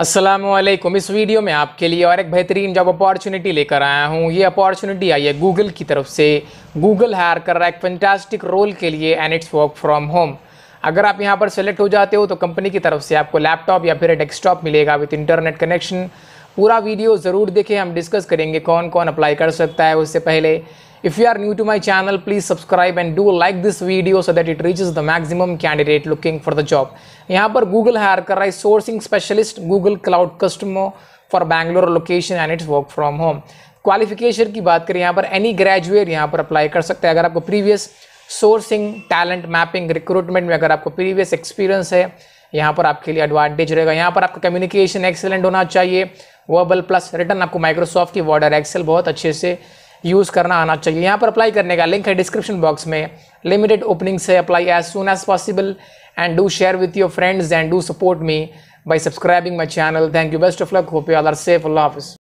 असलम इस वीडियो में आपके लिए और एक बेहतरीन जॉब अपॉर्चुनिटी लेकर आया हूँ ये अपॉर्चुनिटी आई है गूगल की तरफ से गूगल हायर कर रहा है एक फैंटास्टिक रोल के लिए and it's work from home अगर आप यहाँ पर सेलेक्ट हो जाते हो तो कंपनी की तरफ से आपको लैपटॉप या फिर डेस्कटॉप मिलेगा विथ इंटरनेट कनेक्शन पूरा वीडियो ज़रूर देखें हम डिस्कस करेंगे कौन कौन अप्लाई कर सकता है उससे पहले if you are new to my channel please subscribe and do like this video so that it reaches the maximum candidate looking for the job यहाँ पर गूगल हायर कर रहा है sourcing specialist Google cloud customer for Bangalore location and it's work from home qualification की बात करें यहाँ पर एनी ग्रेजुएट यहाँ पर अप्लाई कर सकते हैं अगर आपको previous sourcing talent mapping recruitment में अगर आपको प्रीवियस एक्सपीरियंस है यहाँ पर आपके लिए एडवांटेज रहेगा यहाँ पर आपका कम्युनिकेशन एक्सेलेंट होना चाहिए वर्बल प्लस रिटर्न आपको माइक्रोसॉफ्ट की वर्ड और एक्सेल बहुत अच्छे से यूज़ करना आना चाहिए यहाँ पर अप्लाई करने का लिंक है डिस्क्रिप्शन बॉक्स में लिमिटेड ओपनिंग से apply as soon as possible and do share with your friends and do support me by subscribing my channel thank you best of luck hope you are safe अल्लाह हाफिज़